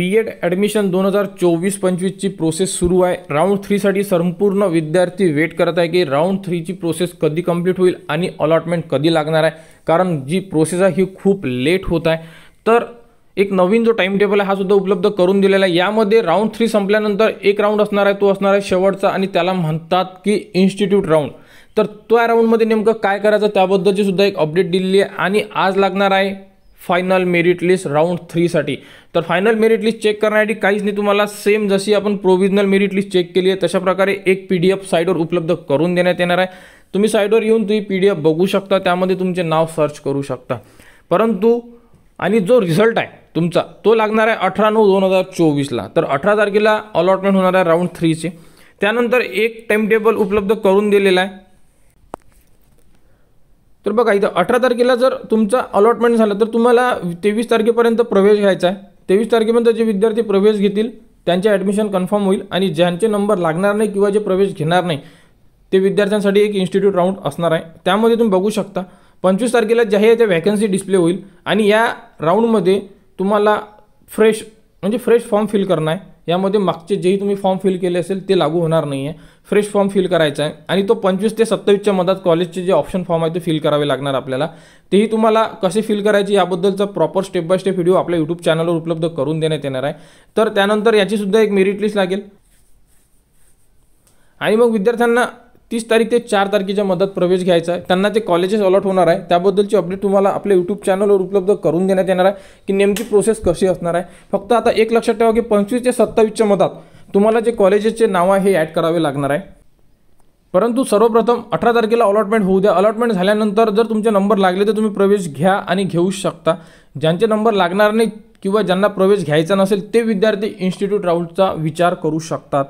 B Ed admission दोन हजार चोवीस पंचवीसची प्रोसेस सुरू आहे राऊंड थ्रीसाठी संपूर्ण विद्यार्थी वेट करत आहे की राऊंड थ्रीची प्रोसेस कधी कंप्लीट होईल आणि अलॉटमेंट कधी लागणार आहे कारण जी प्रोसेस आहे ही खूप लेट होत आहे तर एक नवीन जो टाईम टेबल आहे हा सुद्धा उपलब्ध करून दिलेला आहे यामध्ये राऊंड थ्री संपल्यानंतर एक राऊंड असणार आहे तो असणार आहे शेवटचा आणि त्याला म्हणतात की इन्स्टिट्यूट राऊंड तर त्या राऊंडमध्ये नेमकं काय करायचं त्याबद्दलची सुद्धा एक अपडेट दिलेली आहे आणि आज लागणार आहे फायनल मेरिट लिस्ट राऊंड थ्रीसाठी तर फायनल मेरिट लिस्ट चेक करण्यासाठी काहीच नाही तुम्हाला सेम जशी आपण प्रोविजनल मेरिट लिस्ट चेक केली आहे तशा प्रकारे एक पी डी एफ साईटवर उपलब्ध करून देण्यात येणार आहे तुम्ही साईडवर येऊन तुम्ही पी डी एफ बघू शकता त्यामध्ये तुमचे नाव सर्च करू शकता परंतु आणि जो रिझल्ट आहे तुमचा तो लागणार आहे अठरा नऊ दोन हजार चोवीसला तर अठरा तारखेला अलॉटमेंट होणार आहे राऊंड थ्रीचे त्यानंतर एक टाइम टेबल उपलब्ध करून दिलेला आहे तर बघा इथं अठरा तारखेला जर तुमचा अलॉटमेंट झाला तर तुम्हाला तेवीस तारखेपर्यंत प्रवेश घ्यायचा आहे तेवीस तारखेपर्यंत जे विद्यार्थी प्रवेश घेतील त्यांचे ॲडमिशन कन्फर्म होईल आणि ज्यांचे नंबर लागणार नाही किंवा जे प्रवेश घेणार नाही ते विद्यार्थ्यांसाठी एक इन्स्टिट्यूट राऊंड असणार आहे त्यामध्ये तुम्ही बघू शकता पंचवीस तारखेला जे आहे त्या वॅकन्सी डिस्प्ले होईल आणि या राऊंडमध्ये तुम्हाला फ्रेश म्हणजे फ्रेश फॉर्म फिल करणं आहे यामध्ये मागचे जेही तुम्ही फॉर्म फिल केले असेल ते लागू होणार नाही आहे फ्रेश फॉर्म फिल करायचा आहे आणि तो पंचवीस ते सत्तावीसच्या मधात कॉलेजचे जे ऑप्शन फॉर्म आहे ते फिल करावे लागणार आपल्याला तेही तुम्हाला कसे फिल करायचे याबद्दलचा proper step by step video आपल्या यूट्यूब चॅनलवर उपलब्ध करून देण्यात येणार आहे तर त्यानंतर याचीसुद्धा एक मेरिट लिस्ट लागेल आणि मग विद्यार्थ्यांना तीस तारीख ते चार तारखेच्या मधात प्रवेश घ्यायचा आहे त्यांना ते कॉलेजेस अलॉट होणार आहे त्याबद्दलची अपडेट तुम्हाला आपल्या यूट्यूब चॅनलवर उपलब्ध करून देण्यात येणार आहे की नेमकी प्रोसेस कशी असणार आहे फक्त आता एक लक्षात ठेवा की पंचवीस ते सत्तावीसच्या मधात तुम्हाला जे कॉलेजेसचे नाव आहे हे ॲड करावे लागणार आहे परंतु सर्वप्रथम अठरा तारखेला अलॉटमेंट होऊ द्या अलॉटमेंट झाल्यानंतर जर तुमचे नंबर लागले तर तुम्ही प्रवेश घ्या आणि घेऊ शकता ज्यांचे नंबर लागणार नाही किंवा ज्यांना प्रवेश घ्यायचा नसेल ते विद्यार्थी इन्स्टिट्यूट राऊटचा विचार करू शकतात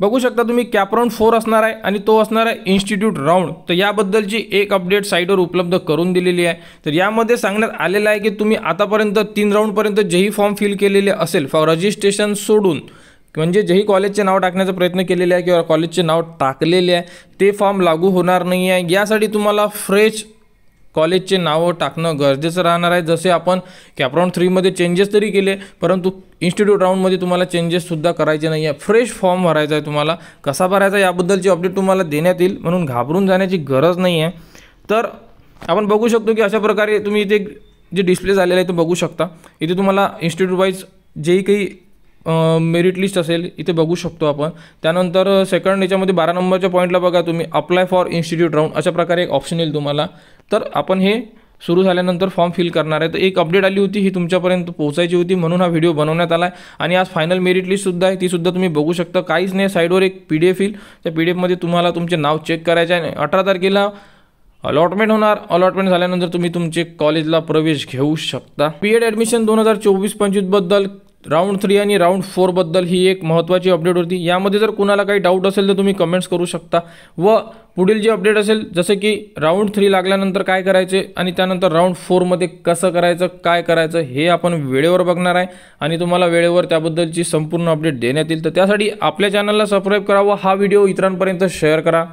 बघू शकता तुम्ही कॅपराउंड फोर असणार आहे आणि तो असणार आहे इन्स्टिट्यूट राऊंड तर याबद्दलची एक अपडेट साईटवर उपलब्ध करून दिलेली आहे तर यामध्ये सांगण्यात आलेलं आहे की तुम्ही आतापर्यंत तीन राऊंडपर्यंत जेही फॉर्म फिल केलेले असेल फॉर रजिस्ट्रेशन सोडून म्हणजे जेही कॉलेजचे नाव टाकण्याचा प्रयत्न केलेले आहे किंवा कॉलेजचे नाव टाकलेले आहे ते फॉर्म लागू होणार नाही आहे यासाठी तुम्हाला फ्रेश कॉलेजचे नावं टाकणं गरजेचं राहणार आहे जसे आपण कॅपराउंड थ्रीमध्ये चेंजेस तरी केले परंतु इन्स्टिट्यूट राऊंडमध्ये तुम्हाला चेंजेससुद्धा करायचे नाही आहे फ्रेश फॉर्म भरायचा आहे तुम्हाला कसा भरायचा याबद्दलची अपडेट तुम्हाला देण्यात येईल म्हणून घाबरून जाण्याची गरज नाही आहे तर आपण बघू शकतो की अशा प्रकारे तुम्ही इथे जे डिस्प्ले झालेलं आहे तो बघू शकता इथे तुम्हाला इन्स्टिट्यूट वाईज जेही काही मेरिट लिस्ट असेल इथे बघू शकतो आपण त्यानंतर सेकंड याच्यामध्ये बारा नंबरच्या पॉईंटला बघा तुम्ही अप्लाय फॉर इन्स्टिट्यूट राऊंड अशा प्रकारे एक ऑप्शन येईल तुम्हाला तर आपण हे सुरू झाल्यानंतर फॉर्म फिल करणार आहे तर एक अपडेट आली होती ही तुमच्यापर्यंत पोहोचायची होती म्हणून हा व्हिडिओ बनवण्यात आला आहे आणि आज फायनल मेरिट लिस्टसुद्धा आहे तीसुद्धा तुम्ही बघू शकता काहीच नाही साईडवर एक पी डी एफ येईल त्या पी डी एफमध्ये तुम्हाला तुमचे नाव चेक करायचे आहे अठरा तारखेला अलॉटमेंट होणार अलॉटमेंट झाल्यानंतर तुम्ही तुमचे कॉलेजला प्रवेश घेऊ शकता पी एड ॲडमिशन दोन हजार चोवीस पंचवीसबद्दल राऊंड थ्री आणि राऊंड फोरबद्दल ही एक महत्त्वाची अपडेट होती यामध्ये जर कुणाला काही डाऊट असेल तर तुम्ही कमेंट्स करू शकता व पुढील जी अपडेट असेल जसे की राऊंड थ्री लागल्यानंतर काय करायचे आणि त्यानंतर राऊंड फोरमध्ये कसं करायचं काय करायचं हे आपण वेळेवर बघणार आहे आणि तुम्हाला वेळेवर त्याबद्दलची संपूर्ण अपडेट देण्यात येईल तर त्यासाठी आपल्या चॅनलला सबस्क्राईब व हा व्हिडिओ इतरांपर्यंत शेअर करा